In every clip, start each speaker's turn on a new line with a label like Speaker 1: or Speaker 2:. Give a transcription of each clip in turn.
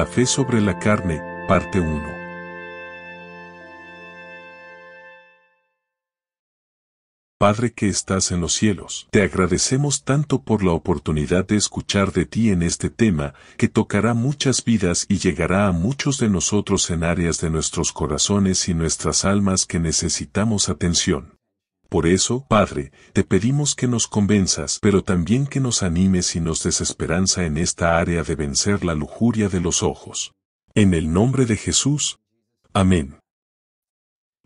Speaker 1: La fe sobre la carne, parte 1. Padre que estás en los cielos, te agradecemos tanto por la oportunidad de escuchar de ti en este tema, que tocará muchas vidas y llegará a muchos de nosotros en áreas de nuestros corazones y nuestras almas que necesitamos atención. Por eso, Padre, te pedimos que nos convenzas, pero también que nos animes y nos desesperanza en esta área de vencer la lujuria de los ojos. En el nombre de Jesús. Amén.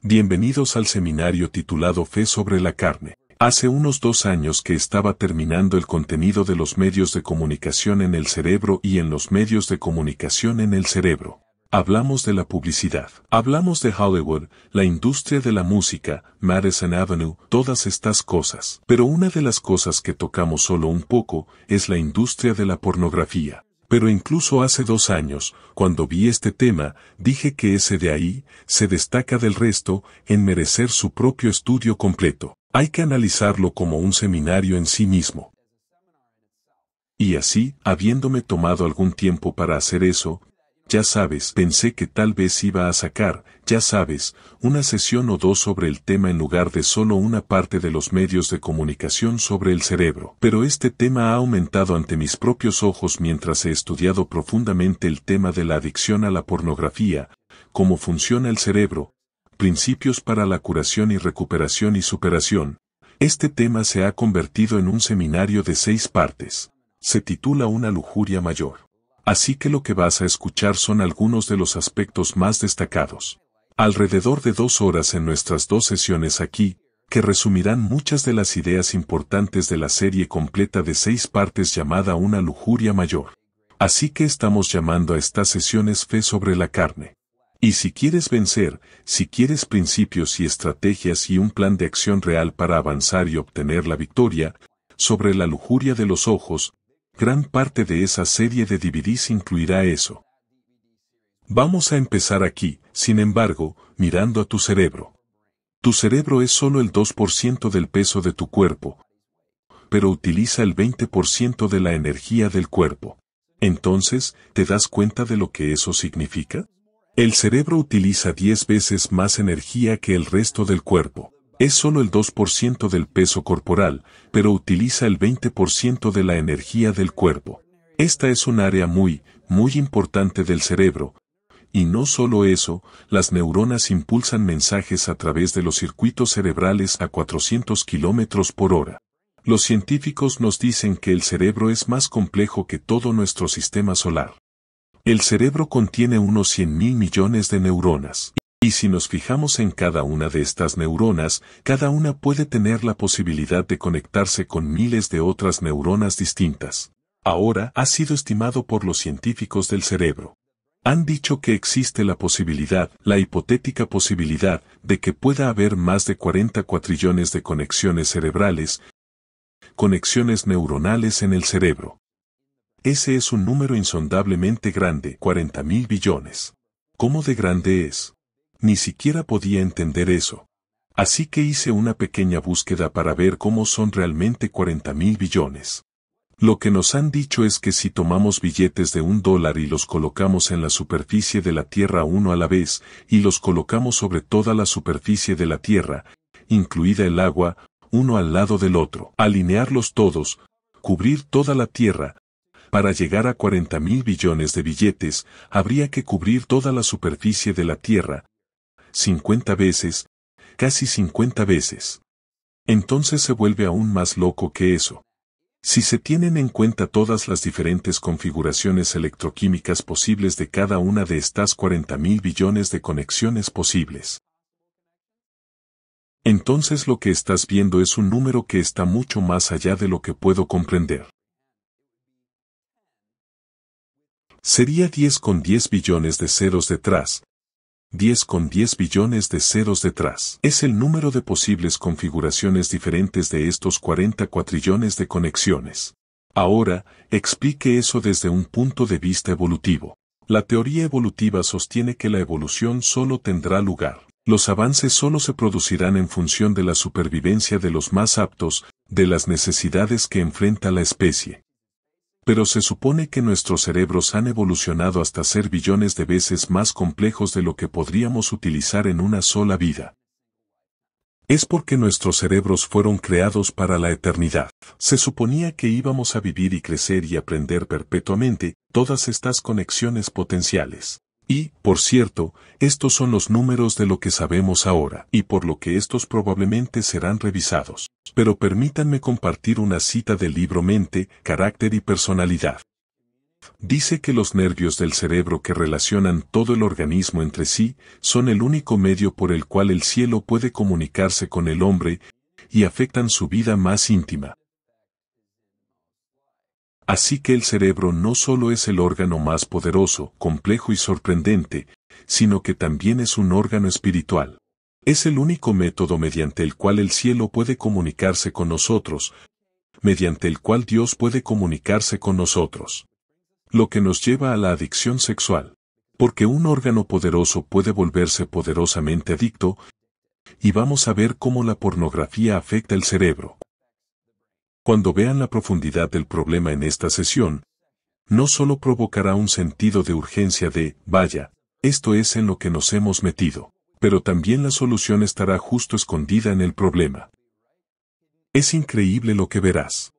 Speaker 1: Bienvenidos al seminario titulado Fe sobre la carne. Hace unos dos años que estaba terminando el contenido de los medios de comunicación en el cerebro y en los medios de comunicación en el cerebro. Hablamos de la publicidad. Hablamos de Hollywood, la industria de la música, Madison Avenue, todas estas cosas. Pero una de las cosas que tocamos solo un poco es la industria de la pornografía. Pero incluso hace dos años, cuando vi este tema, dije que ese de ahí se destaca del resto en merecer su propio estudio completo. Hay que analizarlo como un seminario en sí mismo. Y así, habiéndome tomado algún tiempo para hacer eso, ya sabes, pensé que tal vez iba a sacar, ya sabes, una sesión o dos sobre el tema en lugar de solo una parte de los medios de comunicación sobre el cerebro. Pero este tema ha aumentado ante mis propios ojos mientras he estudiado profundamente el tema de la adicción a la pornografía, cómo funciona el cerebro, principios para la curación y recuperación y superación. Este tema se ha convertido en un seminario de seis partes. Se titula Una lujuria mayor. Así que lo que vas a escuchar son algunos de los aspectos más destacados. Alrededor de dos horas en nuestras dos sesiones aquí, que resumirán muchas de las ideas importantes de la serie completa de seis partes llamada Una Lujuria Mayor. Así que estamos llamando a estas sesiones Fe sobre la carne. Y si quieres vencer, si quieres principios y estrategias y un plan de acción real para avanzar y obtener la victoria, sobre la lujuria de los ojos, Gran parte de esa serie de DVDs incluirá eso. Vamos a empezar aquí, sin embargo, mirando a tu cerebro. Tu cerebro es solo el 2% del peso de tu cuerpo, pero utiliza el 20% de la energía del cuerpo. Entonces, ¿te das cuenta de lo que eso significa? El cerebro utiliza 10 veces más energía que el resto del cuerpo. Es solo el 2% del peso corporal, pero utiliza el 20% de la energía del cuerpo. Esta es un área muy, muy importante del cerebro. Y no solo eso, las neuronas impulsan mensajes a través de los circuitos cerebrales a 400 kilómetros por hora. Los científicos nos dicen que el cerebro es más complejo que todo nuestro sistema solar. El cerebro contiene unos 100 mil millones de neuronas. Y si nos fijamos en cada una de estas neuronas, cada una puede tener la posibilidad de conectarse con miles de otras neuronas distintas. Ahora ha sido estimado por los científicos del cerebro. Han dicho que existe la posibilidad, la hipotética posibilidad, de que pueda haber más de 40 cuatrillones de conexiones cerebrales, conexiones neuronales en el cerebro. Ese es un número insondablemente grande, 40 mil billones. ¿Cómo de grande es? Ni siquiera podía entender eso. Así que hice una pequeña búsqueda para ver cómo son realmente 40 mil billones. Lo que nos han dicho es que si tomamos billetes de un dólar y los colocamos en la superficie de la Tierra uno a la vez, y los colocamos sobre toda la superficie de la Tierra, incluida el agua, uno al lado del otro, alinearlos todos, cubrir toda la Tierra, para llegar a 40 mil billones de billetes, habría que cubrir toda la superficie de la Tierra, 50 veces, casi 50 veces. Entonces se vuelve aún más loco que eso. Si se tienen en cuenta todas las diferentes configuraciones electroquímicas posibles de cada una de estas mil billones de conexiones posibles. Entonces lo que estás viendo es un número que está mucho más allá de lo que puedo comprender. Sería 10 con 10 billones de ceros detrás, 10 con 10 billones de ceros detrás. Es el número de posibles configuraciones diferentes de estos 40 cuatrillones de conexiones. Ahora, explique eso desde un punto de vista evolutivo. La teoría evolutiva sostiene que la evolución solo tendrá lugar. Los avances solo se producirán en función de la supervivencia de los más aptos, de las necesidades que enfrenta la especie pero se supone que nuestros cerebros han evolucionado hasta ser billones de veces más complejos de lo que podríamos utilizar en una sola vida. Es porque nuestros cerebros fueron creados para la eternidad. Se suponía que íbamos a vivir y crecer y aprender perpetuamente todas estas conexiones potenciales. Y, por cierto, estos son los números de lo que sabemos ahora y por lo que estos probablemente serán revisados. Pero permítanme compartir una cita del libro Mente, Carácter y Personalidad. Dice que los nervios del cerebro que relacionan todo el organismo entre sí son el único medio por el cual el cielo puede comunicarse con el hombre y afectan su vida más íntima. Así que el cerebro no solo es el órgano más poderoso, complejo y sorprendente, sino que también es un órgano espiritual. Es el único método mediante el cual el cielo puede comunicarse con nosotros, mediante el cual Dios puede comunicarse con nosotros. Lo que nos lleva a la adicción sexual. Porque un órgano poderoso puede volverse poderosamente adicto, y vamos a ver cómo la pornografía afecta el cerebro. Cuando vean la profundidad del problema en esta sesión, no solo provocará un sentido de urgencia de, vaya, esto es en lo que nos hemos metido, pero también la solución estará justo escondida en el problema. Es increíble lo que verás.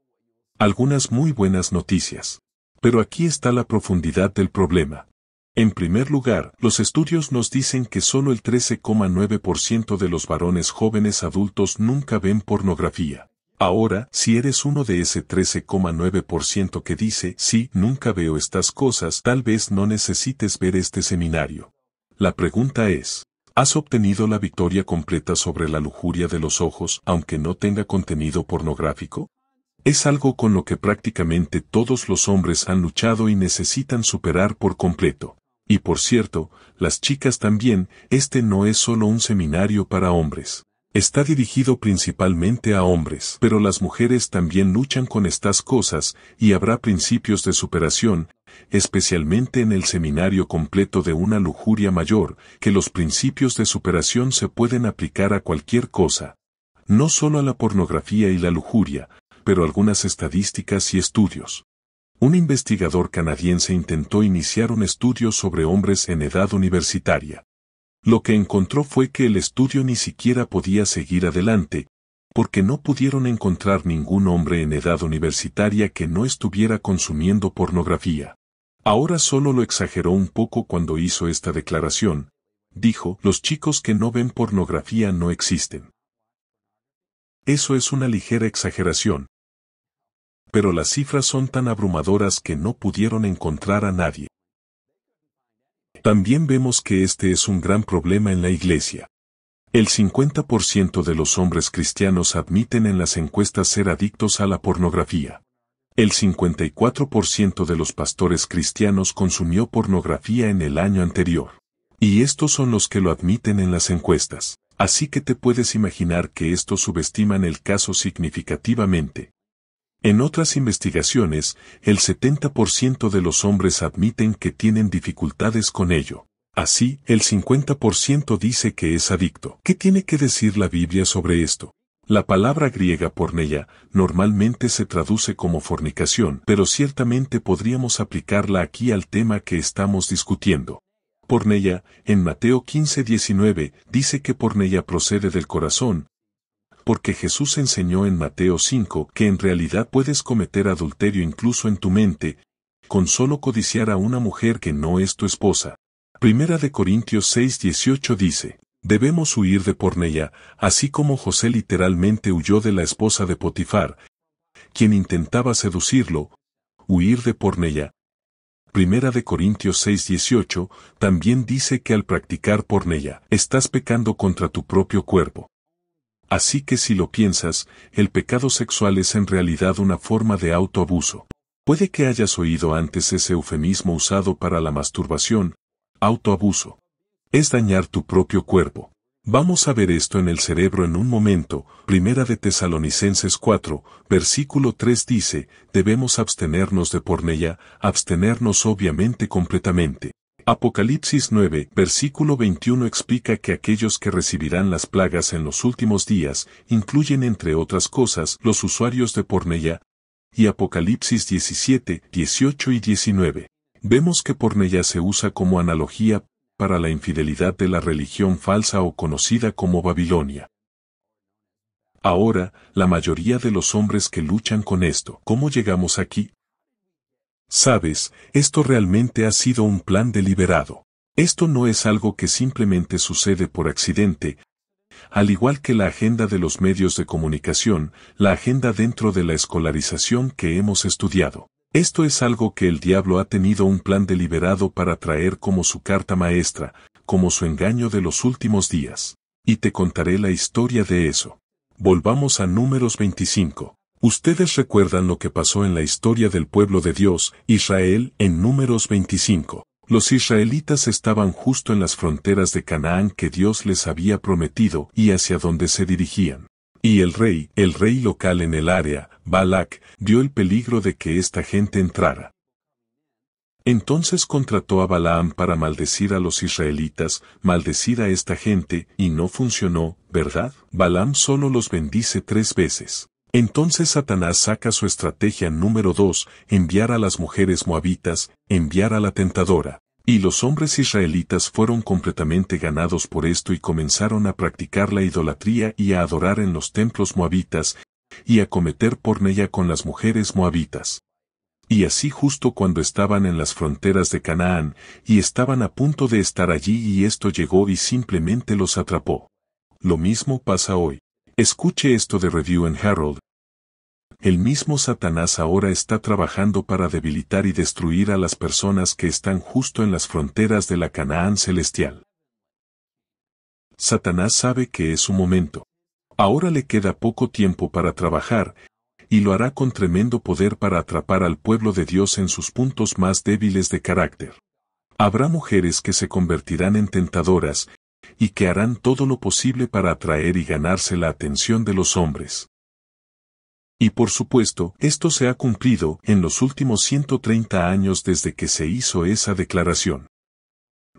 Speaker 1: Algunas muy buenas noticias. Pero aquí está la profundidad del problema. En primer lugar, los estudios nos dicen que solo el 13,9% de los varones jóvenes adultos nunca ven pornografía. Ahora, si eres uno de ese 13,9% que dice, sí, nunca veo estas cosas, tal vez no necesites ver este seminario. La pregunta es, ¿has obtenido la victoria completa sobre la lujuria de los ojos aunque no tenga contenido pornográfico? Es algo con lo que prácticamente todos los hombres han luchado y necesitan superar por completo. Y por cierto, las chicas también, este no es solo un seminario para hombres. Está dirigido principalmente a hombres, pero las mujeres también luchan con estas cosas y habrá principios de superación, especialmente en el seminario completo de una lujuria mayor, que los principios de superación se pueden aplicar a cualquier cosa, no solo a la pornografía y la lujuria, pero algunas estadísticas y estudios. Un investigador canadiense intentó iniciar un estudio sobre hombres en edad universitaria. Lo que encontró fue que el estudio ni siquiera podía seguir adelante, porque no pudieron encontrar ningún hombre en edad universitaria que no estuviera consumiendo pornografía. Ahora solo lo exageró un poco cuando hizo esta declaración. Dijo, los chicos que no ven pornografía no existen. Eso es una ligera exageración. Pero las cifras son tan abrumadoras que no pudieron encontrar a nadie. También vemos que este es un gran problema en la Iglesia. El 50% de los hombres cristianos admiten en las encuestas ser adictos a la pornografía. El 54% de los pastores cristianos consumió pornografía en el año anterior. Y estos son los que lo admiten en las encuestas. Así que te puedes imaginar que estos subestiman el caso significativamente, en otras investigaciones, el 70% de los hombres admiten que tienen dificultades con ello. Así, el 50% dice que es adicto. ¿Qué tiene que decir la Biblia sobre esto? La palabra griega porneia normalmente se traduce como fornicación, pero ciertamente podríamos aplicarla aquí al tema que estamos discutiendo. Porneia, en Mateo 15-19, dice que porneia procede del corazón, porque Jesús enseñó en Mateo 5 que en realidad puedes cometer adulterio incluso en tu mente, con solo codiciar a una mujer que no es tu esposa. Primera de Corintios 6:18 dice, Debemos huir de Porneia, así como José literalmente huyó de la esposa de Potifar, quien intentaba seducirlo, huir de Porneia. Primera de Corintios 6:18 también dice que al practicar Porneia, estás pecando contra tu propio cuerpo. Así que si lo piensas, el pecado sexual es en realidad una forma de autoabuso. Puede que hayas oído antes ese eufemismo usado para la masturbación, autoabuso. Es dañar tu propio cuerpo. Vamos a ver esto en el cerebro en un momento. Primera de Tesalonicenses 4, versículo 3 dice, debemos abstenernos de pornea, abstenernos obviamente completamente. Apocalipsis 9, versículo 21 explica que aquellos que recibirán las plagas en los últimos días incluyen entre otras cosas los usuarios de pornella, y Apocalipsis 17, 18 y 19. Vemos que pornella se usa como analogía para la infidelidad de la religión falsa o conocida como Babilonia. Ahora, la mayoría de los hombres que luchan con esto, ¿cómo llegamos aquí? Sabes, esto realmente ha sido un plan deliberado. Esto no es algo que simplemente sucede por accidente, al igual que la agenda de los medios de comunicación, la agenda dentro de la escolarización que hemos estudiado. Esto es algo que el diablo ha tenido un plan deliberado para traer como su carta maestra, como su engaño de los últimos días. Y te contaré la historia de eso. Volvamos a números 25. Ustedes recuerdan lo que pasó en la historia del pueblo de Dios, Israel, en números 25. Los israelitas estaban justo en las fronteras de Canaán que Dios les había prometido y hacia donde se dirigían. Y el rey, el rey local en el área, Balak, dio el peligro de que esta gente entrara. Entonces contrató a Balaam para maldecir a los israelitas, maldecir a esta gente, y no funcionó, ¿verdad? Balaam solo los bendice tres veces. Entonces Satanás saca su estrategia número 2, enviar a las mujeres moabitas, enviar a la tentadora. Y los hombres israelitas fueron completamente ganados por esto y comenzaron a practicar la idolatría y a adorar en los templos moabitas, y a cometer porneya con las mujeres moabitas. Y así justo cuando estaban en las fronteras de Canaán, y estaban a punto de estar allí y esto llegó y simplemente los atrapó. Lo mismo pasa hoy. Escuche esto de Review and Herald, el mismo Satanás ahora está trabajando para debilitar y destruir a las personas que están justo en las fronteras de la Canaán celestial. Satanás sabe que es su momento. Ahora le queda poco tiempo para trabajar, y lo hará con tremendo poder para atrapar al pueblo de Dios en sus puntos más débiles de carácter. Habrá mujeres que se convertirán en tentadoras, y que harán todo lo posible para atraer y ganarse la atención de los hombres. Y por supuesto, esto se ha cumplido en los últimos 130 años desde que se hizo esa declaración.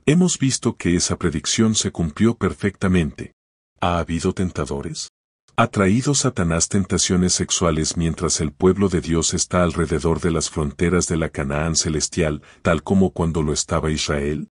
Speaker 1: Hemos visto que esa predicción se cumplió perfectamente. ¿Ha habido tentadores? ¿Ha traído Satanás tentaciones sexuales mientras el pueblo de Dios está alrededor de las fronteras de la Canaán celestial, tal como cuando lo estaba Israel?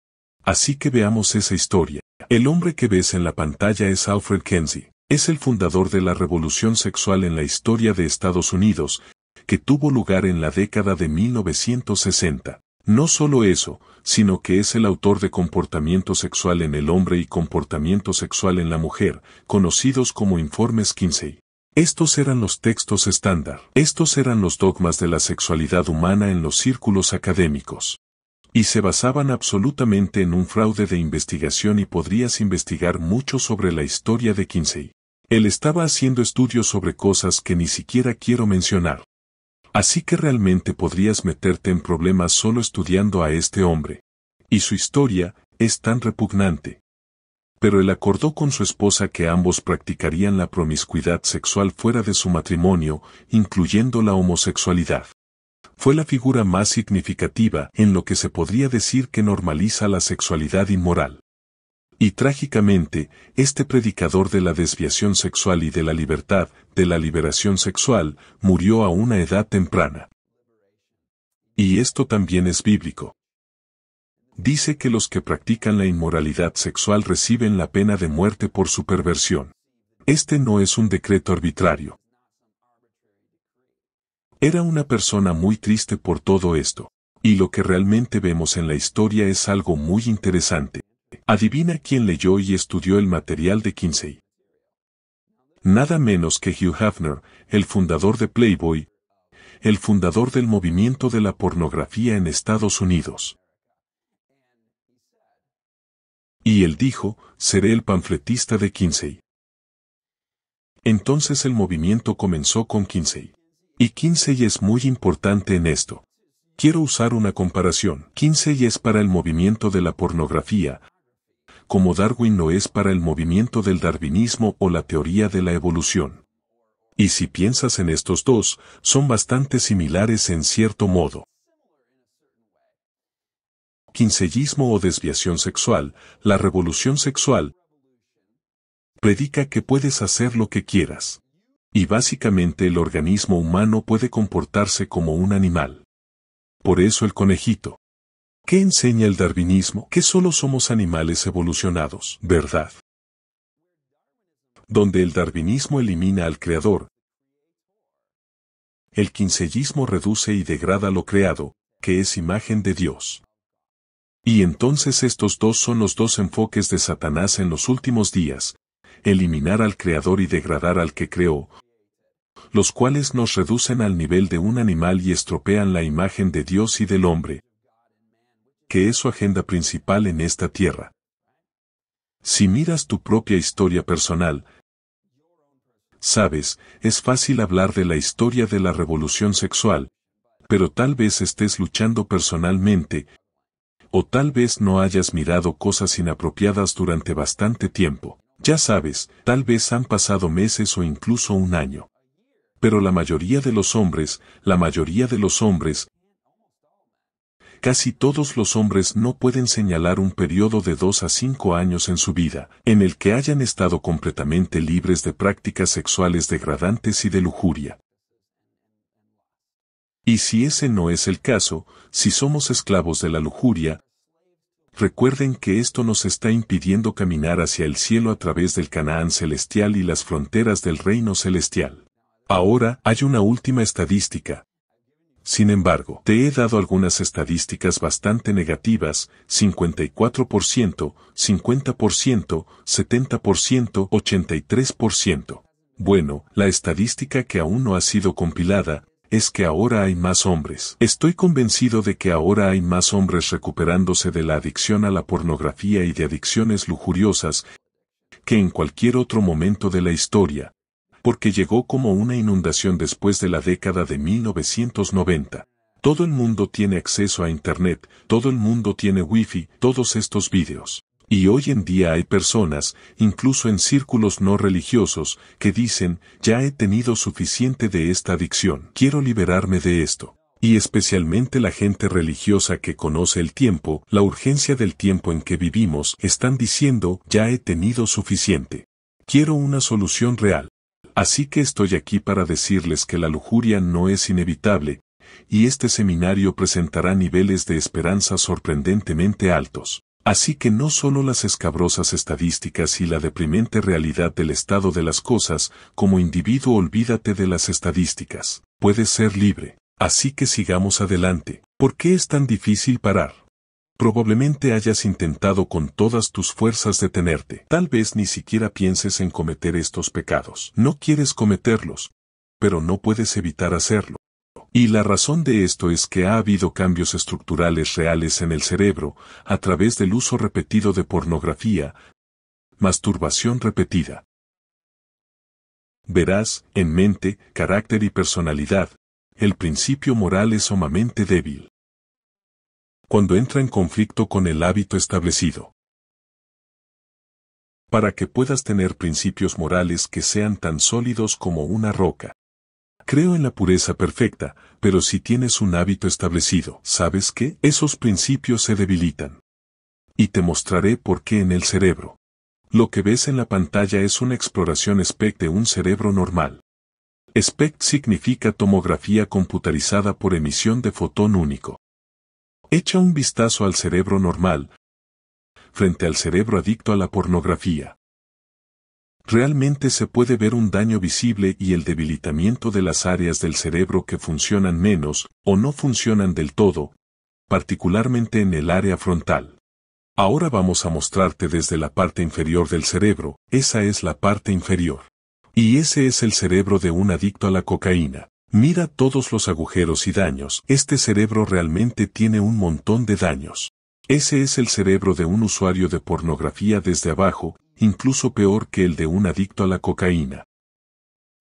Speaker 1: Así que veamos esa historia. El hombre que ves en la pantalla es Alfred Kenzie. Es el fundador de la revolución sexual en la historia de Estados Unidos, que tuvo lugar en la década de 1960. No solo eso, sino que es el autor de comportamiento sexual en el hombre y comportamiento sexual en la mujer, conocidos como informes Kinsey. Estos eran los textos estándar, estos eran los dogmas de la sexualidad humana en los círculos académicos. Y se basaban absolutamente en un fraude de investigación y podrías investigar mucho sobre la historia de Kinsey. Él estaba haciendo estudios sobre cosas que ni siquiera quiero mencionar. Así que realmente podrías meterte en problemas solo estudiando a este hombre. Y su historia es tan repugnante. Pero él acordó con su esposa que ambos practicarían la promiscuidad sexual fuera de su matrimonio, incluyendo la homosexualidad. Fue la figura más significativa en lo que se podría decir que normaliza la sexualidad inmoral. Y trágicamente, este predicador de la desviación sexual y de la libertad, de la liberación sexual, murió a una edad temprana. Y esto también es bíblico. Dice que los que practican la inmoralidad sexual reciben la pena de muerte por su perversión. Este no es un decreto arbitrario. Era una persona muy triste por todo esto, y lo que realmente vemos en la historia es algo muy interesante. Adivina quién leyó y estudió el material de Kinsey. Nada menos que Hugh Hefner, el fundador de Playboy, el fundador del movimiento de la pornografía en Estados Unidos. Y él dijo, seré el panfletista de Kinsey. Entonces el movimiento comenzó con Kinsey. Y Kinsey es muy importante en esto. Quiero usar una comparación. Kinsey es para el movimiento de la pornografía, como Darwin no es para el movimiento del darwinismo o la teoría de la evolución. Y si piensas en estos dos, son bastante similares en cierto modo. Quincellismo o desviación sexual, la revolución sexual, predica que puedes hacer lo que quieras. Y básicamente el organismo humano puede comportarse como un animal. Por eso el conejito, ¿Qué enseña el darwinismo? Que solo somos animales evolucionados, ¿verdad? Donde el darwinismo elimina al creador, el quincellismo reduce y degrada lo creado, que es imagen de Dios. Y entonces estos dos son los dos enfoques de Satanás en los últimos días, eliminar al creador y degradar al que creó, los cuales nos reducen al nivel de un animal y estropean la imagen de Dios y del hombre, que es su agenda principal en esta tierra. Si miras tu propia historia personal, sabes, es fácil hablar de la historia de la revolución sexual, pero tal vez estés luchando personalmente, o tal vez no hayas mirado cosas inapropiadas durante bastante tiempo. Ya sabes, tal vez han pasado meses o incluso un año. Pero la mayoría de los hombres, la mayoría de los hombres, Casi todos los hombres no pueden señalar un periodo de dos a cinco años en su vida, en el que hayan estado completamente libres de prácticas sexuales degradantes y de lujuria. Y si ese no es el caso, si somos esclavos de la lujuria, recuerden que esto nos está impidiendo caminar hacia el cielo a través del Canaán celestial y las fronteras del reino celestial. Ahora hay una última estadística, sin embargo, te he dado algunas estadísticas bastante negativas, 54%, 50%, 70%, 83%. Bueno, la estadística que aún no ha sido compilada, es que ahora hay más hombres. Estoy convencido de que ahora hay más hombres recuperándose de la adicción a la pornografía y de adicciones lujuriosas que en cualquier otro momento de la historia, porque llegó como una inundación después de la década de 1990. Todo el mundo tiene acceso a Internet, todo el mundo tiene Wi-Fi, todos estos vídeos. Y hoy en día hay personas, incluso en círculos no religiosos, que dicen, ya he tenido suficiente de esta adicción, quiero liberarme de esto. Y especialmente la gente religiosa que conoce el tiempo, la urgencia del tiempo en que vivimos, están diciendo, ya he tenido suficiente. Quiero una solución real. Así que estoy aquí para decirles que la lujuria no es inevitable, y este seminario presentará niveles de esperanza sorprendentemente altos. Así que no solo las escabrosas estadísticas y la deprimente realidad del estado de las cosas, como individuo olvídate de las estadísticas, puedes ser libre. Así que sigamos adelante. ¿Por qué es tan difícil parar? Probablemente hayas intentado con todas tus fuerzas detenerte. Tal vez ni siquiera pienses en cometer estos pecados. No quieres cometerlos, pero no puedes evitar hacerlo. Y la razón de esto es que ha habido cambios estructurales reales en el cerebro a través del uso repetido de pornografía, masturbación repetida. Verás, en mente, carácter y personalidad, el principio moral es sumamente débil cuando entra en conflicto con el hábito establecido. Para que puedas tener principios morales que sean tan sólidos como una roca. Creo en la pureza perfecta, pero si tienes un hábito establecido, sabes que esos principios se debilitan. Y te mostraré por qué en el cerebro. Lo que ves en la pantalla es una exploración SPEC de un cerebro normal. SPEC significa tomografía computarizada por emisión de fotón único. Echa un vistazo al cerebro normal frente al cerebro adicto a la pornografía. Realmente se puede ver un daño visible y el debilitamiento de las áreas del cerebro que funcionan menos o no funcionan del todo, particularmente en el área frontal. Ahora vamos a mostrarte desde la parte inferior del cerebro, esa es la parte inferior. Y ese es el cerebro de un adicto a la cocaína. Mira todos los agujeros y daños. Este cerebro realmente tiene un montón de daños. Ese es el cerebro de un usuario de pornografía desde abajo, incluso peor que el de un adicto a la cocaína.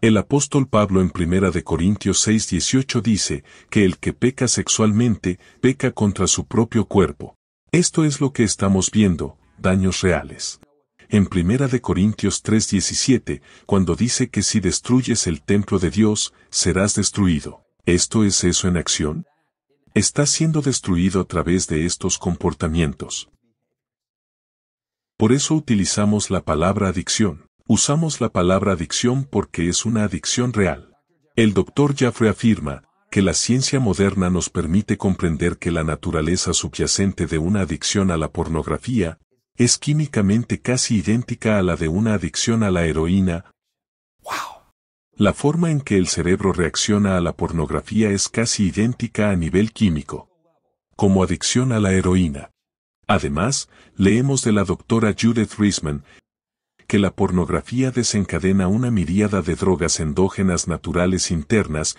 Speaker 1: El apóstol Pablo en 1 Corintios 6:18 dice que el que peca sexualmente, peca contra su propio cuerpo. Esto es lo que estamos viendo, daños reales en Primera de Corintios 3:17, cuando dice que si destruyes el templo de Dios, serás destruido. ¿Esto es eso en acción? Está siendo destruido a través de estos comportamientos. Por eso utilizamos la palabra adicción. Usamos la palabra adicción porque es una adicción real. El doctor Jaffrey afirma, que la ciencia moderna nos permite comprender que la naturaleza subyacente de una adicción a la pornografía es químicamente casi idéntica a la de una adicción a la heroína. ¡Wow! La forma en que el cerebro reacciona a la pornografía es casi idéntica a nivel químico, como adicción a la heroína. Además, leemos de la doctora Judith Riesman que la pornografía desencadena una miríada de drogas endógenas naturales internas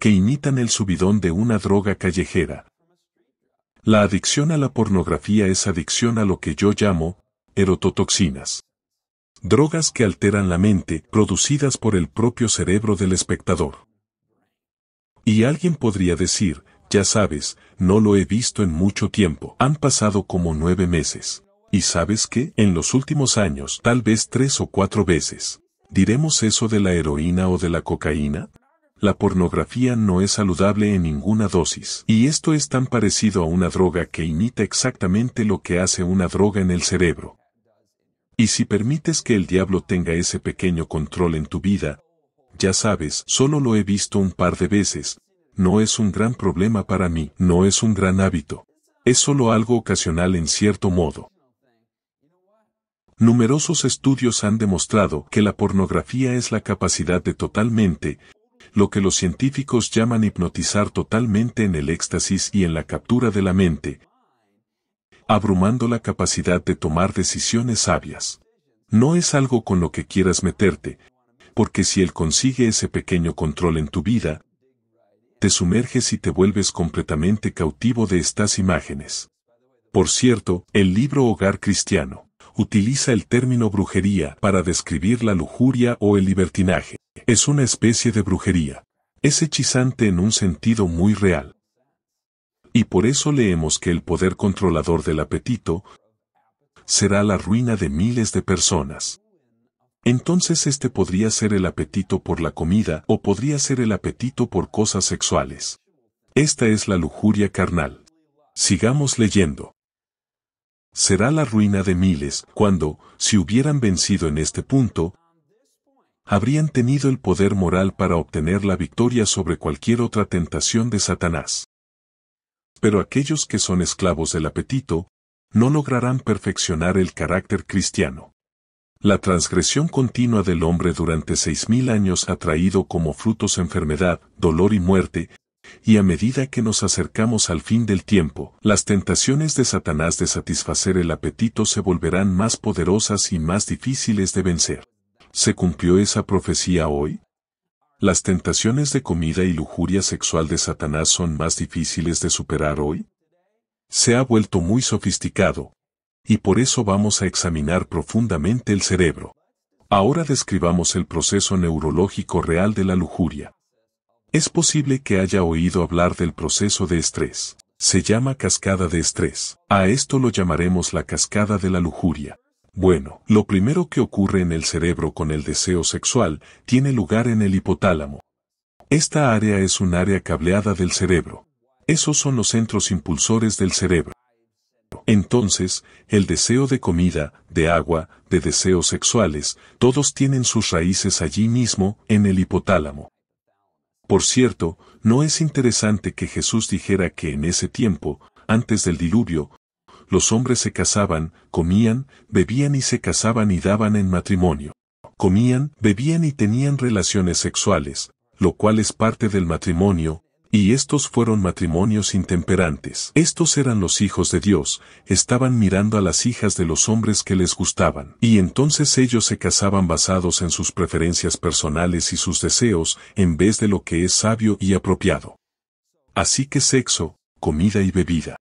Speaker 1: que imitan el subidón de una droga callejera. La adicción a la pornografía es adicción a lo que yo llamo erototoxinas. Drogas que alteran la mente, producidas por el propio cerebro del espectador. Y alguien podría decir, ya sabes, no lo he visto en mucho tiempo. Han pasado como nueve meses. Y sabes que, en los últimos años, tal vez tres o cuatro veces. ¿Diremos eso de la heroína o de la cocaína? la pornografía no es saludable en ninguna dosis. Y esto es tan parecido a una droga que imita exactamente lo que hace una droga en el cerebro. Y si permites que el diablo tenga ese pequeño control en tu vida, ya sabes, solo lo he visto un par de veces, no es un gran problema para mí, no es un gran hábito, es solo algo ocasional en cierto modo. Numerosos estudios han demostrado que la pornografía es la capacidad de totalmente lo que los científicos llaman hipnotizar totalmente en el éxtasis y en la captura de la mente, abrumando la capacidad de tomar decisiones sabias. No es algo con lo que quieras meterte, porque si él consigue ese pequeño control en tu vida, te sumerges y te vuelves completamente cautivo de estas imágenes. Por cierto, el libro Hogar Cristiano utiliza el término brujería para describir la lujuria o el libertinaje. Es una especie de brujería. Es hechizante en un sentido muy real. Y por eso leemos que el poder controlador del apetito será la ruina de miles de personas. Entonces este podría ser el apetito por la comida o podría ser el apetito por cosas sexuales. Esta es la lujuria carnal. Sigamos leyendo. Será la ruina de miles cuando, si hubieran vencido en este punto, habrían tenido el poder moral para obtener la victoria sobre cualquier otra tentación de Satanás. Pero aquellos que son esclavos del apetito, no lograrán perfeccionar el carácter cristiano. La transgresión continua del hombre durante seis mil años ha traído como frutos enfermedad, dolor y muerte, y a medida que nos acercamos al fin del tiempo, las tentaciones de Satanás de satisfacer el apetito se volverán más poderosas y más difíciles de vencer. ¿Se cumplió esa profecía hoy? ¿Las tentaciones de comida y lujuria sexual de Satanás son más difíciles de superar hoy? Se ha vuelto muy sofisticado, y por eso vamos a examinar profundamente el cerebro. Ahora describamos el proceso neurológico real de la lujuria. Es posible que haya oído hablar del proceso de estrés. Se llama cascada de estrés. A esto lo llamaremos la cascada de la lujuria. Bueno, lo primero que ocurre en el cerebro con el deseo sexual tiene lugar en el hipotálamo. Esta área es un área cableada del cerebro. Esos son los centros impulsores del cerebro. Entonces, el deseo de comida, de agua, de deseos sexuales, todos tienen sus raíces allí mismo, en el hipotálamo. Por cierto, no es interesante que Jesús dijera que en ese tiempo, antes del diluvio, los hombres se casaban, comían, bebían y se casaban y daban en matrimonio. Comían, bebían y tenían relaciones sexuales, lo cual es parte del matrimonio, y estos fueron matrimonios intemperantes. Estos eran los hijos de Dios, estaban mirando a las hijas de los hombres que les gustaban, y entonces ellos se casaban basados en sus preferencias personales y sus deseos, en vez de lo que es sabio y apropiado. Así que sexo, comida y bebida.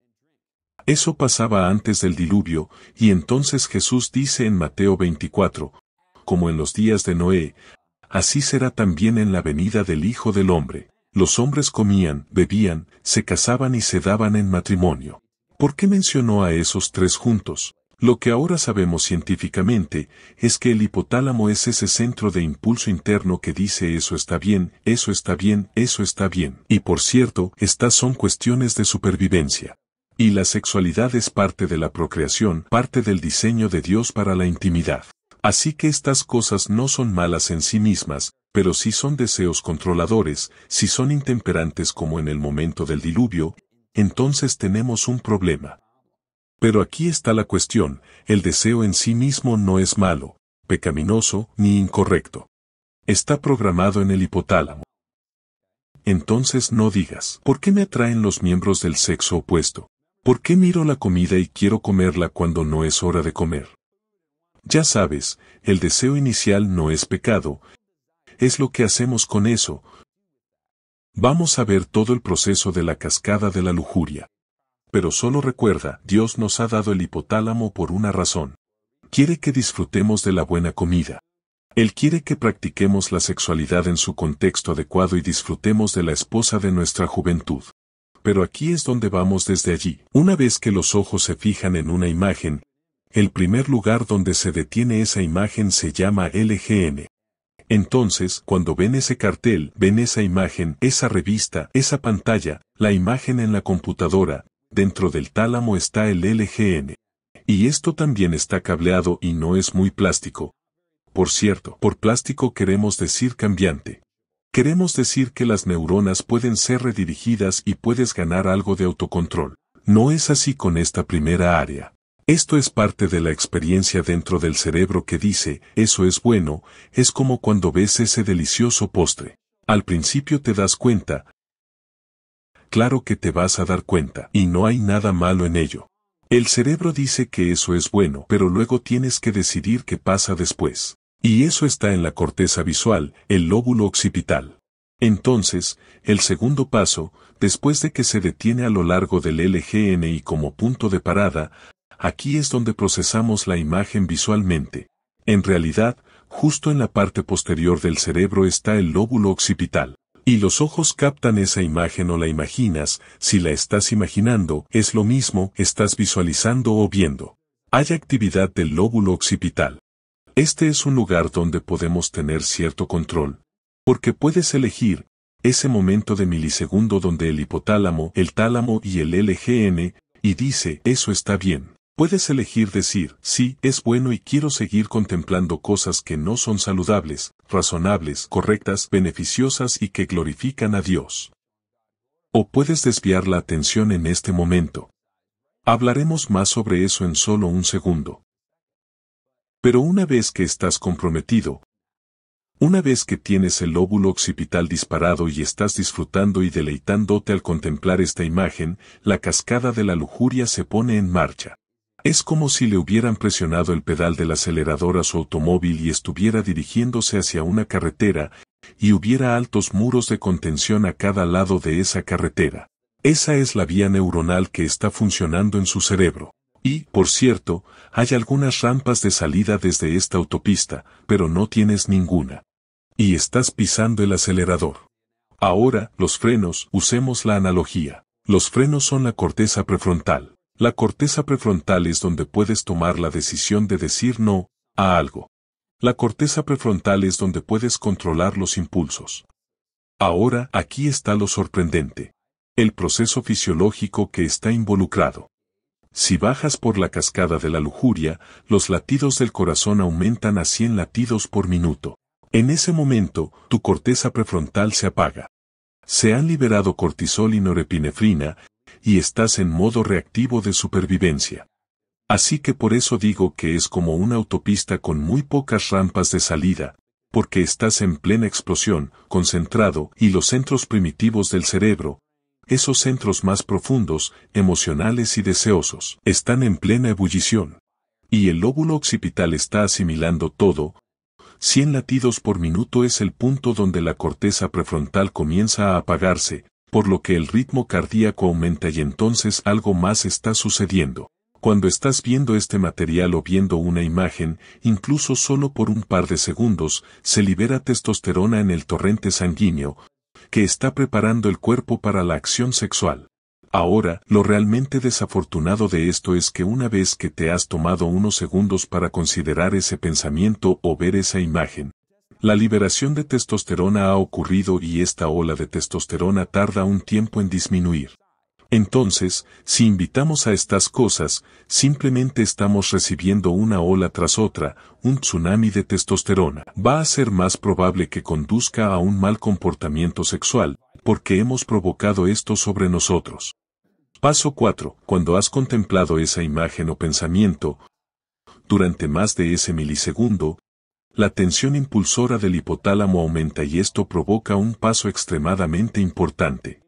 Speaker 1: Eso pasaba antes del diluvio, y entonces Jesús dice en Mateo 24, como en los días de Noé, así será también en la venida del Hijo del Hombre. Los hombres comían, bebían, se casaban y se daban en matrimonio. ¿Por qué mencionó a esos tres juntos? Lo que ahora sabemos científicamente es que el hipotálamo es ese centro de impulso interno que dice eso está bien, eso está bien, eso está bien. Y por cierto, estas son cuestiones de supervivencia. Y la sexualidad es parte de la procreación, parte del diseño de Dios para la intimidad. Así que estas cosas no son malas en sí mismas, pero si son deseos controladores, si son intemperantes como en el momento del diluvio, entonces tenemos un problema. Pero aquí está la cuestión, el deseo en sí mismo no es malo, pecaminoso ni incorrecto. Está programado en el hipotálamo. Entonces no digas, ¿por qué me atraen los miembros del sexo opuesto? ¿Por qué miro la comida y quiero comerla cuando no es hora de comer? Ya sabes, el deseo inicial no es pecado, es lo que hacemos con eso. Vamos a ver todo el proceso de la cascada de la lujuria. Pero solo recuerda, Dios nos ha dado el hipotálamo por una razón. Quiere que disfrutemos de la buena comida. Él quiere que practiquemos la sexualidad en su contexto adecuado y disfrutemos de la esposa de nuestra juventud. Pero aquí es donde vamos desde allí. Una vez que los ojos se fijan en una imagen, el primer lugar donde se detiene esa imagen se llama LGN. Entonces, cuando ven ese cartel, ven esa imagen, esa revista, esa pantalla, la imagen en la computadora, dentro del tálamo está el LGN. Y esto también está cableado y no es muy plástico. Por cierto, por plástico queremos decir cambiante. Queremos decir que las neuronas pueden ser redirigidas y puedes ganar algo de autocontrol. No es así con esta primera área. Esto es parte de la experiencia dentro del cerebro que dice, eso es bueno, es como cuando ves ese delicioso postre. Al principio te das cuenta, claro que te vas a dar cuenta, y no hay nada malo en ello. El cerebro dice que eso es bueno, pero luego tienes que decidir qué pasa después. Y eso está en la corteza visual, el lóbulo occipital. Entonces, el segundo paso, después de que se detiene a lo largo del y como punto de parada, aquí es donde procesamos la imagen visualmente. En realidad, justo en la parte posterior del cerebro está el lóbulo occipital. Y los ojos captan esa imagen o la imaginas, si la estás imaginando, es lo mismo, estás visualizando o viendo. Hay actividad del lóbulo occipital. Este es un lugar donde podemos tener cierto control, porque puedes elegir ese momento de milisegundo donde el hipotálamo, el tálamo y el LGN, y dice, eso está bien. Puedes elegir decir, sí, es bueno y quiero seguir contemplando cosas que no son saludables, razonables, correctas, beneficiosas y que glorifican a Dios. O puedes desviar la atención en este momento. Hablaremos más sobre eso en solo un segundo. Pero una vez que estás comprometido, una vez que tienes el lóbulo occipital disparado y estás disfrutando y deleitándote al contemplar esta imagen, la cascada de la lujuria se pone en marcha. Es como si le hubieran presionado el pedal del acelerador a su automóvil y estuviera dirigiéndose hacia una carretera, y hubiera altos muros de contención a cada lado de esa carretera. Esa es la vía neuronal que está funcionando en su cerebro. Y, por cierto, hay algunas rampas de salida desde esta autopista, pero no tienes ninguna. Y estás pisando el acelerador. Ahora, los frenos, usemos la analogía. Los frenos son la corteza prefrontal. La corteza prefrontal es donde puedes tomar la decisión de decir no a algo. La corteza prefrontal es donde puedes controlar los impulsos. Ahora aquí está lo sorprendente. El proceso fisiológico que está involucrado. Si bajas por la cascada de la lujuria, los latidos del corazón aumentan a 100 latidos por minuto. En ese momento, tu corteza prefrontal se apaga. Se han liberado cortisol y norepinefrina, y estás en modo reactivo de supervivencia. Así que por eso digo que es como una autopista con muy pocas rampas de salida, porque estás en plena explosión, concentrado, y los centros primitivos del cerebro, esos centros más profundos, emocionales y deseosos, están en plena ebullición. Y el lóbulo occipital está asimilando todo. 100 latidos por minuto es el punto donde la corteza prefrontal comienza a apagarse, por lo que el ritmo cardíaco aumenta y entonces algo más está sucediendo. Cuando estás viendo este material o viendo una imagen, incluso solo por un par de segundos, se libera testosterona en el torrente sanguíneo, que está preparando el cuerpo para la acción sexual. Ahora, lo realmente desafortunado de esto es que una vez que te has tomado unos segundos para considerar ese pensamiento o ver esa imagen, la liberación de testosterona ha ocurrido y esta ola de testosterona tarda un tiempo en disminuir. Entonces, si invitamos a estas cosas, simplemente estamos recibiendo una ola tras otra, un tsunami de testosterona. Va a ser más probable que conduzca a un mal comportamiento sexual, porque hemos provocado esto sobre nosotros. Paso 4. Cuando has contemplado esa imagen o pensamiento, durante más de ese milisegundo, la tensión impulsora del hipotálamo aumenta y esto provoca un paso extremadamente importante.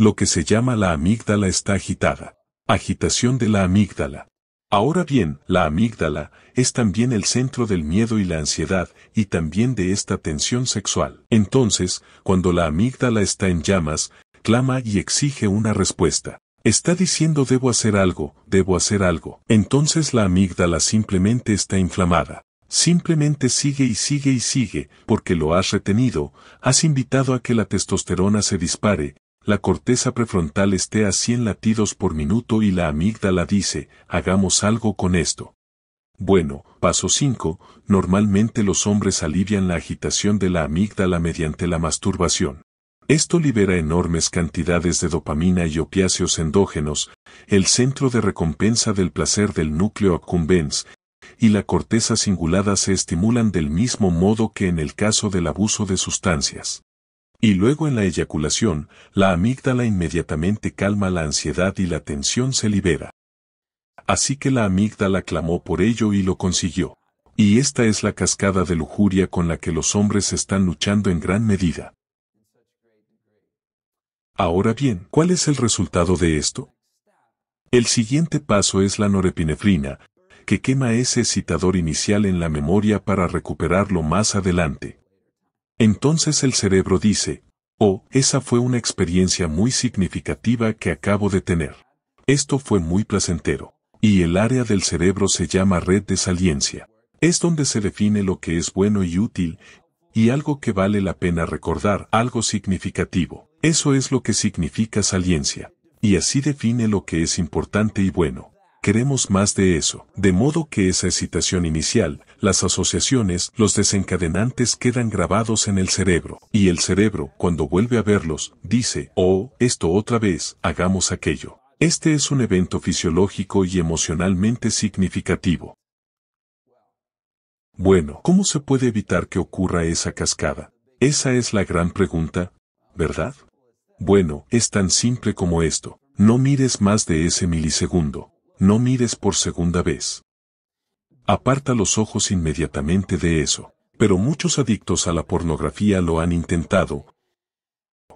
Speaker 1: Lo que se llama la amígdala está agitada. Agitación de la amígdala. Ahora bien, la amígdala es también el centro del miedo y la ansiedad y también de esta tensión sexual. Entonces, cuando la amígdala está en llamas, clama y exige una respuesta. Está diciendo debo hacer algo, debo hacer algo. Entonces la amígdala simplemente está inflamada. Simplemente sigue y sigue y sigue, porque lo has retenido, has invitado a que la testosterona se dispare, la corteza prefrontal esté a 100 latidos por minuto y la amígdala dice, hagamos algo con esto. Bueno, paso 5, normalmente los hombres alivian la agitación de la amígdala mediante la masturbación. Esto libera enormes cantidades de dopamina y opiáceos endógenos, el centro de recompensa del placer del núcleo accumbens, y la corteza cingulada se estimulan del mismo modo que en el caso del abuso de sustancias. Y luego en la eyaculación, la amígdala inmediatamente calma la ansiedad y la tensión se libera. Así que la amígdala clamó por ello y lo consiguió. Y esta es la cascada de lujuria con la que los hombres están luchando en gran medida. Ahora bien, ¿cuál es el resultado de esto? El siguiente paso es la norepinefrina, que quema ese excitador inicial en la memoria para recuperarlo más adelante. Entonces el cerebro dice, oh, esa fue una experiencia muy significativa que acabo de tener. Esto fue muy placentero. Y el área del cerebro se llama red de saliencia. Es donde se define lo que es bueno y útil, y algo que vale la pena recordar, algo significativo. Eso es lo que significa saliencia. Y así define lo que es importante y bueno. Queremos más de eso, de modo que esa excitación inicial, las asociaciones, los desencadenantes quedan grabados en el cerebro, y el cerebro, cuando vuelve a verlos, dice, oh, esto otra vez, hagamos aquello. Este es un evento fisiológico y emocionalmente significativo. Bueno, ¿cómo se puede evitar que ocurra esa cascada? Esa es la gran pregunta, ¿verdad? Bueno, es tan simple como esto. No mires más de ese milisegundo no mires por segunda vez. Aparta los ojos inmediatamente de eso, pero muchos adictos a la pornografía lo han intentado.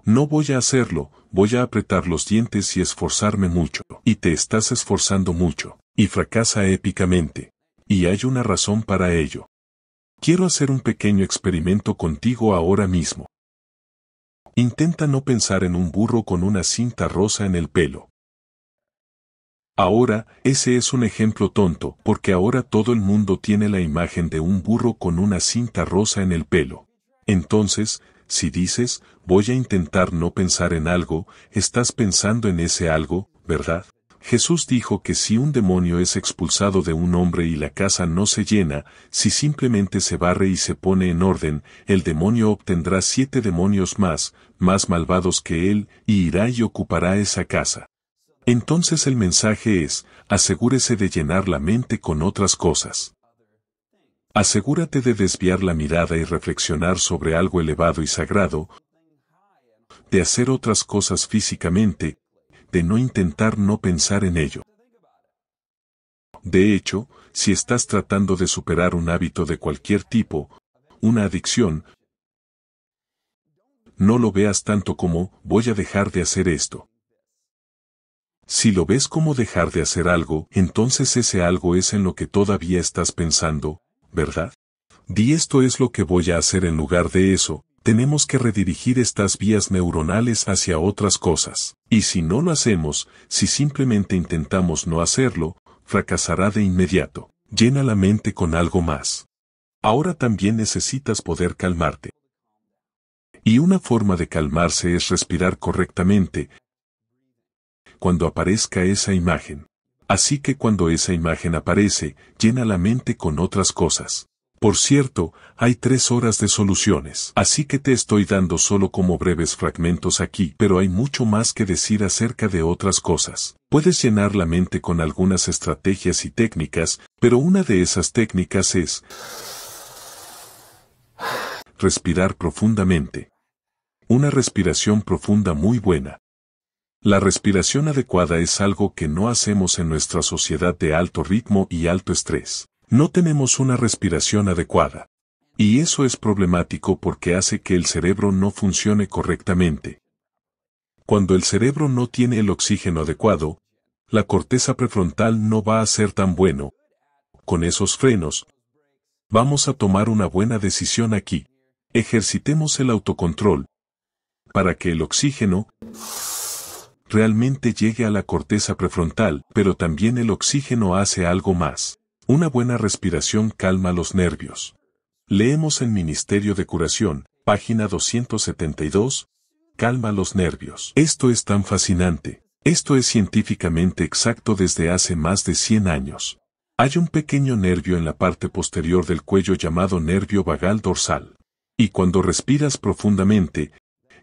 Speaker 1: No voy a hacerlo, voy a apretar los dientes y esforzarme mucho, y te estás esforzando mucho, y fracasa épicamente, y hay una razón para ello. Quiero hacer un pequeño experimento contigo ahora mismo. Intenta no pensar en un burro con una cinta rosa en el pelo. Ahora, ese es un ejemplo tonto, porque ahora todo el mundo tiene la imagen de un burro con una cinta rosa en el pelo. Entonces, si dices, voy a intentar no pensar en algo, estás pensando en ese algo, ¿verdad? Jesús dijo que si un demonio es expulsado de un hombre y la casa no se llena, si simplemente se barre y se pone en orden, el demonio obtendrá siete demonios más, más malvados que él, y irá y ocupará esa casa. Entonces el mensaje es, asegúrese de llenar la mente con otras cosas. Asegúrate de desviar la mirada y reflexionar sobre algo elevado y sagrado, de hacer otras cosas físicamente, de no intentar no pensar en ello. De hecho, si estás tratando de superar un hábito de cualquier tipo, una adicción, no lo veas tanto como voy a dejar de hacer esto. Si lo ves como dejar de hacer algo, entonces ese algo es en lo que todavía estás pensando, ¿verdad? Di esto es lo que voy a hacer en lugar de eso, tenemos que redirigir estas vías neuronales hacia otras cosas. Y si no lo hacemos, si simplemente intentamos no hacerlo, fracasará de inmediato. Llena la mente con algo más. Ahora también necesitas poder calmarte. Y una forma de calmarse es respirar correctamente, cuando aparezca esa imagen. Así que cuando esa imagen aparece, llena la mente con otras cosas. Por cierto, hay tres horas de soluciones, así que te estoy dando solo como breves fragmentos aquí, pero hay mucho más que decir acerca de otras cosas. Puedes llenar la mente con algunas estrategias y técnicas, pero una de esas técnicas es respirar profundamente. Una respiración profunda muy buena. La respiración adecuada es algo que no hacemos en nuestra sociedad de alto ritmo y alto estrés. No tenemos una respiración adecuada. Y eso es problemático porque hace que el cerebro no funcione correctamente. Cuando el cerebro no tiene el oxígeno adecuado, la corteza prefrontal no va a ser tan bueno. Con esos frenos, vamos a tomar una buena decisión aquí. Ejercitemos el autocontrol para que el oxígeno realmente llegue a la corteza prefrontal, pero también el oxígeno hace algo más. Una buena respiración calma los nervios. Leemos en Ministerio de Curación, página 272, calma los nervios. Esto es tan fascinante. Esto es científicamente exacto desde hace más de 100 años. Hay un pequeño nervio en la parte posterior del cuello llamado nervio vagal dorsal. Y cuando respiras profundamente,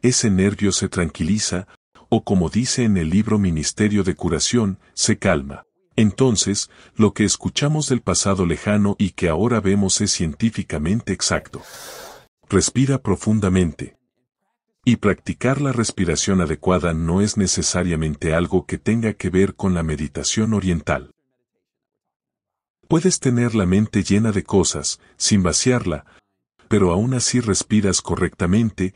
Speaker 1: ese nervio se tranquiliza, o como dice en el libro Ministerio de Curación, se calma. Entonces, lo que escuchamos del pasado lejano y que ahora vemos es científicamente exacto. Respira profundamente. Y practicar la respiración adecuada no es necesariamente algo que tenga que ver con la meditación oriental. Puedes tener la mente llena de cosas, sin vaciarla, pero aún así respiras correctamente,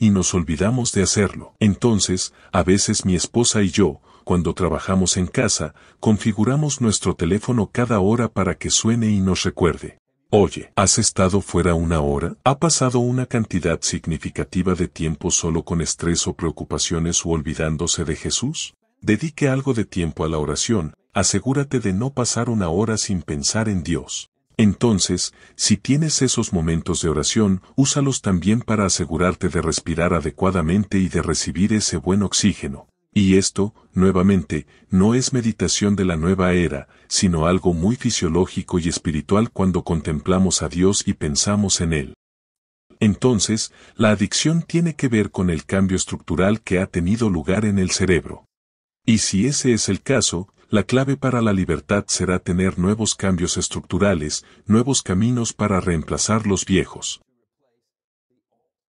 Speaker 1: y nos olvidamos de hacerlo. Entonces, a veces mi esposa y yo, cuando trabajamos en casa, configuramos nuestro teléfono cada hora para que suene y nos recuerde. Oye, ¿has estado fuera una hora? ¿Ha pasado una cantidad significativa de tiempo solo con estrés o preocupaciones o olvidándose de Jesús? Dedique algo de tiempo a la oración, asegúrate de no pasar una hora sin pensar en Dios. Entonces, si tienes esos momentos de oración, úsalos también para asegurarte de respirar adecuadamente y de recibir ese buen oxígeno. Y esto, nuevamente, no es meditación de la nueva era, sino algo muy fisiológico y espiritual cuando contemplamos a Dios y pensamos en Él. Entonces, la adicción tiene que ver con el cambio estructural que ha tenido lugar en el cerebro. Y si ese es el caso, la clave para la libertad será tener nuevos cambios estructurales, nuevos caminos para reemplazar los viejos.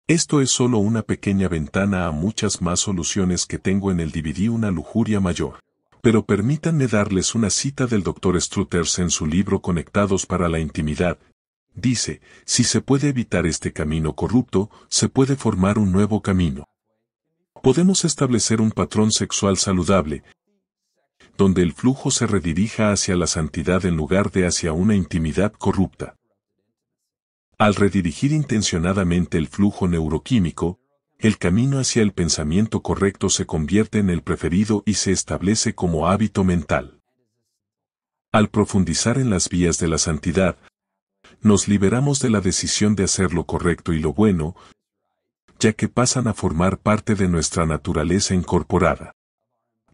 Speaker 1: Esto es solo una pequeña ventana a muchas más soluciones que tengo en el DVD una lujuria mayor. Pero permítanme darles una cita del Dr. Struthers en su libro Conectados para la Intimidad. Dice, si se puede evitar este camino corrupto, se puede formar un nuevo camino. Podemos establecer un patrón sexual saludable, donde el flujo se redirija hacia la santidad en lugar de hacia una intimidad corrupta. Al redirigir intencionadamente el flujo neuroquímico, el camino hacia el pensamiento correcto se convierte en el preferido y se establece como hábito mental. Al profundizar en las vías de la santidad, nos liberamos de la decisión de hacer lo correcto y lo bueno, ya que pasan a formar parte de nuestra naturaleza incorporada.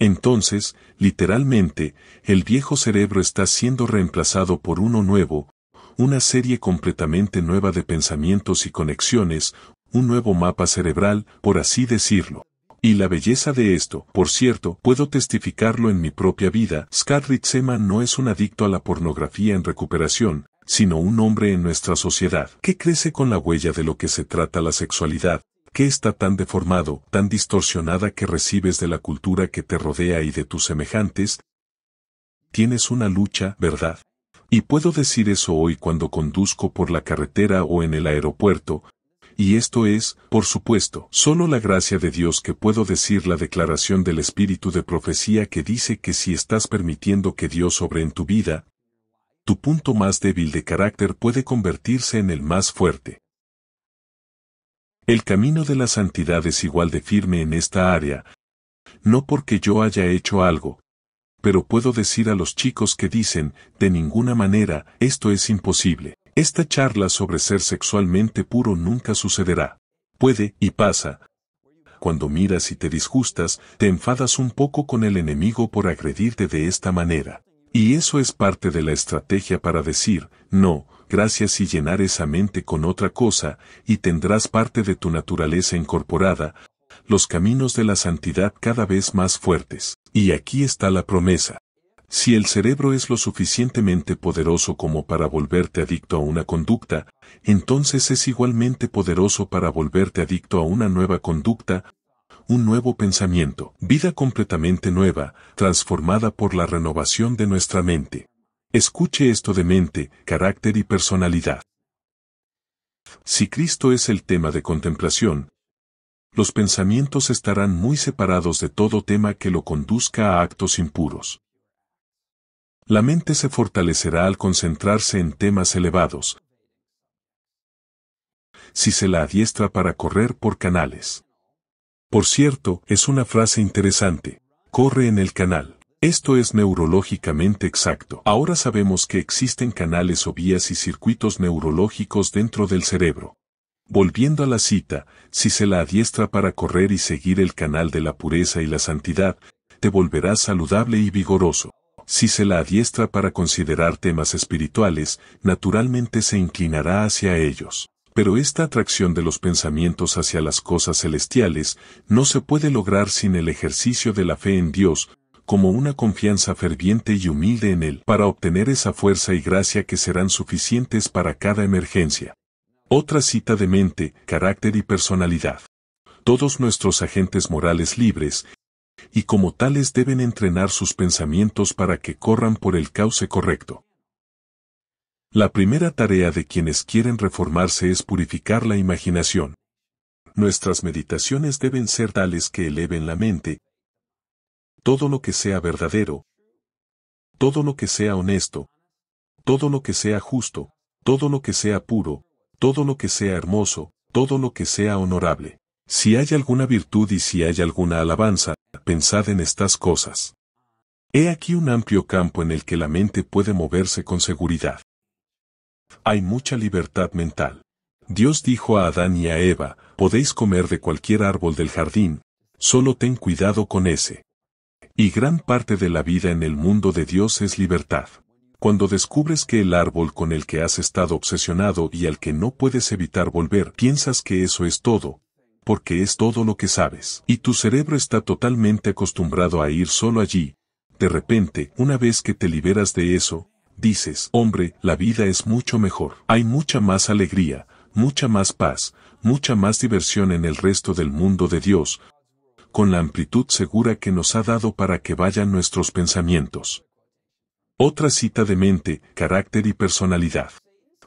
Speaker 1: Entonces, literalmente, el viejo cerebro está siendo reemplazado por uno nuevo, una serie completamente nueva de pensamientos y conexiones, un nuevo mapa cerebral, por así decirlo. Y la belleza de esto, por cierto, puedo testificarlo en mi propia vida, Scarlett Ritzema no es un adicto a la pornografía en recuperación, sino un hombre en nuestra sociedad que crece con la huella de lo que se trata la sexualidad, Qué está tan deformado, tan distorsionada que recibes de la cultura que te rodea y de tus semejantes, tienes una lucha, ¿verdad? Y puedo decir eso hoy cuando conduzco por la carretera o en el aeropuerto, y esto es, por supuesto, solo la gracia de Dios que puedo decir la declaración del espíritu de profecía que dice que si estás permitiendo que Dios obre en tu vida, tu punto más débil de carácter puede convertirse en el más fuerte. El camino de la santidad es igual de firme en esta área, no porque yo haya hecho algo, pero puedo decir a los chicos que dicen, de ninguna manera, esto es imposible. Esta charla sobre ser sexualmente puro nunca sucederá. Puede, y pasa. Cuando miras y te disgustas, te enfadas un poco con el enemigo por agredirte de esta manera. Y eso es parte de la estrategia para decir, no, gracias y llenar esa mente con otra cosa, y tendrás parte de tu naturaleza incorporada, los caminos de la santidad cada vez más fuertes. Y aquí está la promesa. Si el cerebro es lo suficientemente poderoso como para volverte adicto a una conducta, entonces es igualmente poderoso para volverte adicto a una nueva conducta, un nuevo pensamiento, vida completamente nueva, transformada por la renovación de nuestra mente. Escuche esto de mente, carácter y personalidad. Si Cristo es el tema de contemplación, los pensamientos estarán muy separados de todo tema que lo conduzca a actos impuros. La mente se fortalecerá al concentrarse en temas elevados, si se la adiestra para correr por canales. Por cierto, es una frase interesante, corre en el canal. Esto es neurológicamente exacto. Ahora sabemos que existen canales o vías y circuitos neurológicos dentro del cerebro. Volviendo a la cita, si se la adiestra para correr y seguir el canal de la pureza y la santidad, te volverás saludable y vigoroso. Si se la adiestra para considerar temas espirituales, naturalmente se inclinará hacia ellos. Pero esta atracción de los pensamientos hacia las cosas celestiales no se puede lograr sin el ejercicio de la fe en Dios, como una confianza ferviente y humilde en Él para obtener esa fuerza y gracia que serán suficientes para cada emergencia. Otra cita de mente, carácter y personalidad. Todos nuestros agentes morales libres, y como tales deben entrenar sus pensamientos para que corran por el cauce correcto. La primera tarea de quienes quieren reformarse es purificar la imaginación. Nuestras meditaciones deben ser tales que eleven la mente, todo lo que sea verdadero, todo lo que sea honesto, todo lo que sea justo, todo lo que sea puro, todo lo que sea hermoso, todo lo que sea honorable. Si hay alguna virtud y si hay alguna alabanza, pensad en estas cosas. He aquí un amplio campo en el que la mente puede moverse con seguridad. Hay mucha libertad mental. Dios dijo a Adán y a Eva, podéis comer de cualquier árbol del jardín, solo ten cuidado con ese. Y gran parte de la vida en el mundo de Dios es libertad. Cuando descubres que el árbol con el que has estado obsesionado y al que no puedes evitar volver, piensas que eso es todo, porque es todo lo que sabes, y tu cerebro está totalmente acostumbrado a ir solo allí. De repente, una vez que te liberas de eso, dices, hombre, la vida es mucho mejor. Hay mucha más alegría, mucha más paz, mucha más diversión en el resto del mundo de Dios, con la amplitud segura que nos ha dado para que vayan nuestros pensamientos. Otra cita de mente, carácter y personalidad.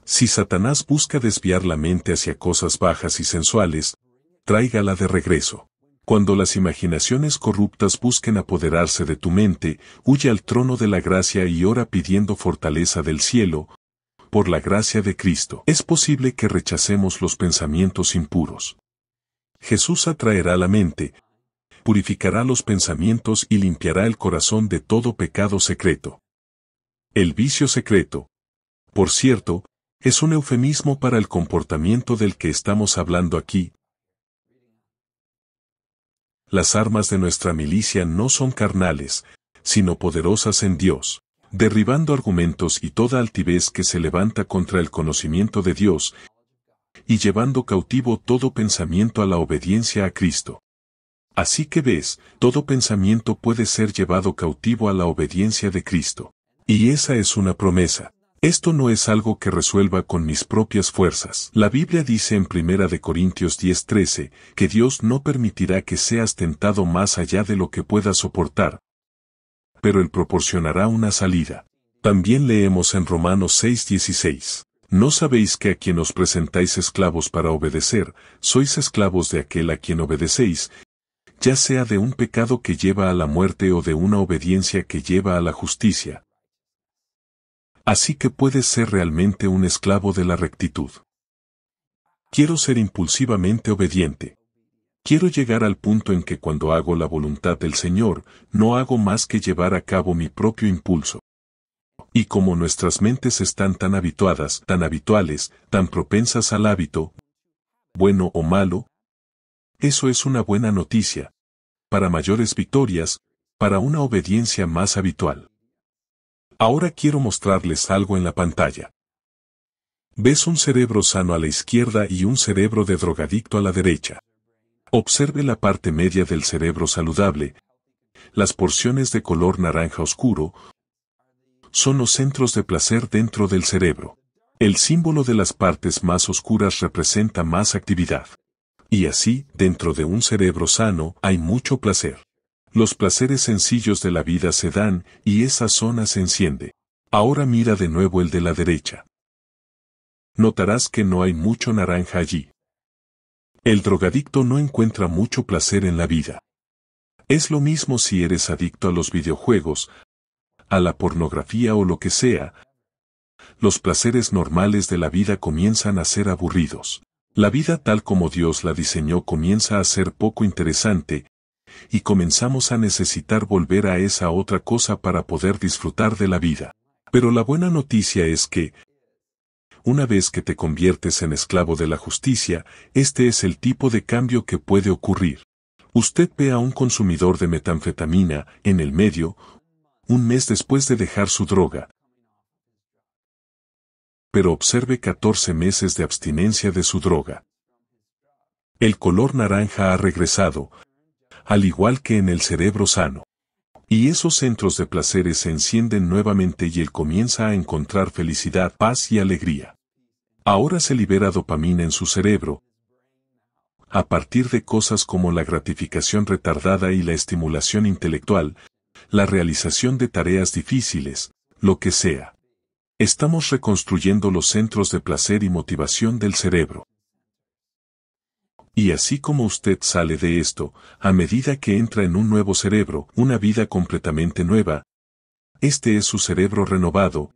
Speaker 1: Si Satanás busca desviar la mente hacia cosas bajas y sensuales, tráigala de regreso. Cuando las imaginaciones corruptas busquen apoderarse de tu mente, huye al trono de la gracia y ora pidiendo fortaleza del cielo, por la gracia de Cristo. Es posible que rechacemos los pensamientos impuros. Jesús atraerá la mente, purificará los pensamientos y limpiará el corazón de todo pecado secreto. El vicio secreto. Por cierto, es un eufemismo para el comportamiento del que estamos hablando aquí. Las armas de nuestra milicia no son carnales, sino poderosas en Dios, derribando argumentos y toda altivez que se levanta contra el conocimiento de Dios, y llevando cautivo todo pensamiento a la obediencia a Cristo. Así que ves, todo pensamiento puede ser llevado cautivo a la obediencia de Cristo. Y esa es una promesa. Esto no es algo que resuelva con mis propias fuerzas. La Biblia dice en 1 Corintios 10:13 que Dios no permitirá que seas tentado más allá de lo que puedas soportar, pero Él proporcionará una salida. También leemos en Romanos 6:16. No sabéis que a quien os presentáis esclavos para obedecer, sois esclavos de aquel a quien obedecéis, ya sea de un pecado que lleva a la muerte o de una obediencia que lleva a la justicia. Así que puedes ser realmente un esclavo de la rectitud. Quiero ser impulsivamente obediente. Quiero llegar al punto en que cuando hago la voluntad del Señor, no hago más que llevar a cabo mi propio impulso. Y como nuestras mentes están tan habituadas, tan habituales, tan propensas al hábito, bueno o malo, eso es una buena noticia. Para mayores victorias, para una obediencia más habitual. Ahora quiero mostrarles algo en la pantalla. Ves un cerebro sano a la izquierda y un cerebro de drogadicto a la derecha. Observe la parte media del cerebro saludable. Las porciones de color naranja oscuro son los centros de placer dentro del cerebro. El símbolo de las partes más oscuras representa más actividad. Y así, dentro de un cerebro sano, hay mucho placer. Los placeres sencillos de la vida se dan, y esa zona se enciende. Ahora mira de nuevo el de la derecha. Notarás que no hay mucho naranja allí. El drogadicto no encuentra mucho placer en la vida. Es lo mismo si eres adicto a los videojuegos, a la pornografía o lo que sea. Los placeres normales de la vida comienzan a ser aburridos. La vida tal como Dios la diseñó comienza a ser poco interesante, y comenzamos a necesitar volver a esa otra cosa para poder disfrutar de la vida. Pero la buena noticia es que, una vez que te conviertes en esclavo de la justicia, este es el tipo de cambio que puede ocurrir. Usted ve a un consumidor de metanfetamina en el medio, un mes después de dejar su droga, pero observe 14 meses de abstinencia de su droga. El color naranja ha regresado, al igual que en el cerebro sano. Y esos centros de placeres se encienden nuevamente y él comienza a encontrar felicidad, paz y alegría. Ahora se libera dopamina en su cerebro, a partir de cosas como la gratificación retardada y la estimulación intelectual, la realización de tareas difíciles, lo que sea. Estamos reconstruyendo los centros de placer y motivación del cerebro. Y así como usted sale de esto, a medida que entra en un nuevo cerebro, una vida completamente nueva, este es su cerebro renovado,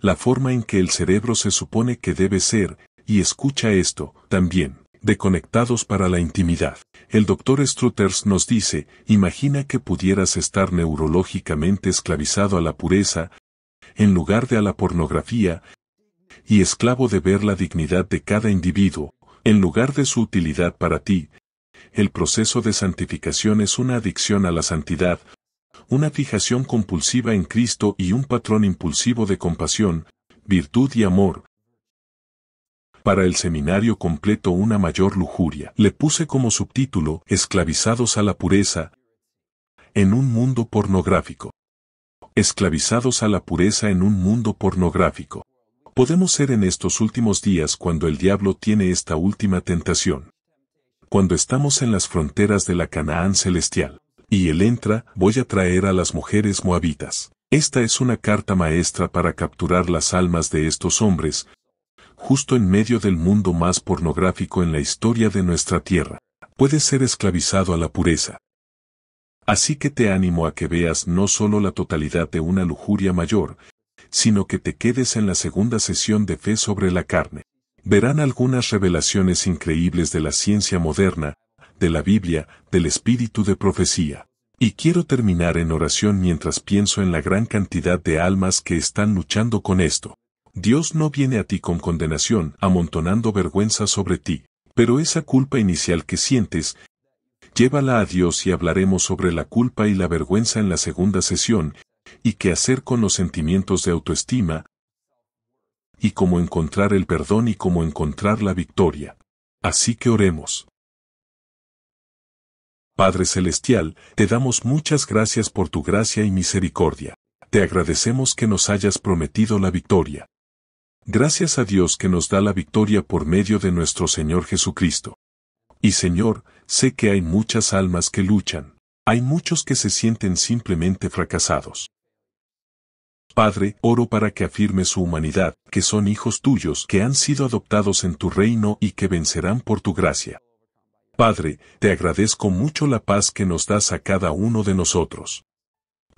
Speaker 1: la forma en que el cerebro se supone que debe ser, y escucha esto, también, de conectados para la intimidad. El doctor Struthers nos dice, imagina que pudieras estar neurológicamente esclavizado a la pureza, en lugar de a la pornografía, y esclavo de ver la dignidad de cada individuo, en lugar de su utilidad para ti. El proceso de santificación es una adicción a la santidad, una fijación compulsiva en Cristo y un patrón impulsivo de compasión, virtud y amor. Para el seminario completo una mayor lujuria. Le puse como subtítulo Esclavizados a la pureza en un mundo pornográfico esclavizados a la pureza en un mundo pornográfico. Podemos ser en estos últimos días cuando el diablo tiene esta última tentación. Cuando estamos en las fronteras de la Canaán celestial, y él entra, voy a traer a las mujeres moabitas. Esta es una carta maestra para capturar las almas de estos hombres, justo en medio del mundo más pornográfico en la historia de nuestra tierra. Puede ser esclavizado a la pureza, Así que te animo a que veas no solo la totalidad de una lujuria mayor, sino que te quedes en la segunda sesión de Fe sobre la carne. Verán algunas revelaciones increíbles de la ciencia moderna, de la Biblia, del espíritu de profecía. Y quiero terminar en oración mientras pienso en la gran cantidad de almas que están luchando con esto. Dios no viene a ti con condenación, amontonando vergüenza sobre ti, pero esa culpa inicial que sientes llévala a Dios y hablaremos sobre la culpa y la vergüenza en la segunda sesión, y qué hacer con los sentimientos de autoestima, y cómo encontrar el perdón y cómo encontrar la victoria. Así que oremos. Padre Celestial, te damos muchas gracias por tu gracia y misericordia. Te agradecemos que nos hayas prometido la victoria. Gracias a Dios que nos da la victoria por medio de nuestro Señor Jesucristo. Y Señor, sé que hay muchas almas que luchan. Hay muchos que se sienten simplemente fracasados. Padre, oro para que afirme su humanidad, que son hijos tuyos que han sido adoptados en tu reino y que vencerán por tu gracia. Padre, te agradezco mucho la paz que nos das a cada uno de nosotros.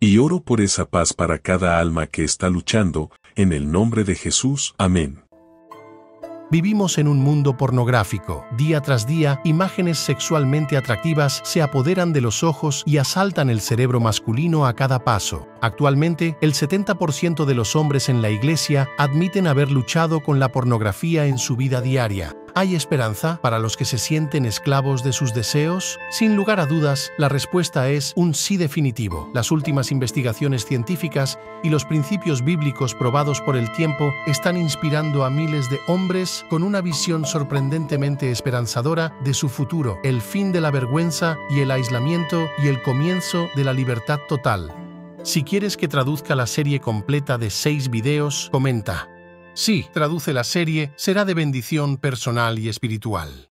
Speaker 1: Y oro por esa paz para cada alma que está luchando, en el nombre de Jesús. Amén. Vivimos en un mundo pornográfico. Día tras día, imágenes sexualmente atractivas se apoderan de los ojos y asaltan el cerebro masculino a cada paso. Actualmente, el 70% de los hombres en la iglesia admiten haber luchado con la pornografía en su vida diaria. ¿Hay esperanza para los que se sienten esclavos de sus deseos? Sin lugar a dudas, la respuesta es un sí definitivo. Las últimas investigaciones científicas y los principios bíblicos probados por el tiempo están inspirando a miles de hombres con una visión sorprendentemente esperanzadora de su futuro, el fin de la vergüenza y el aislamiento y el comienzo de la libertad total. Si quieres que traduzca la serie completa de seis videos, comenta. Sí, traduce la serie, será de bendición personal y espiritual.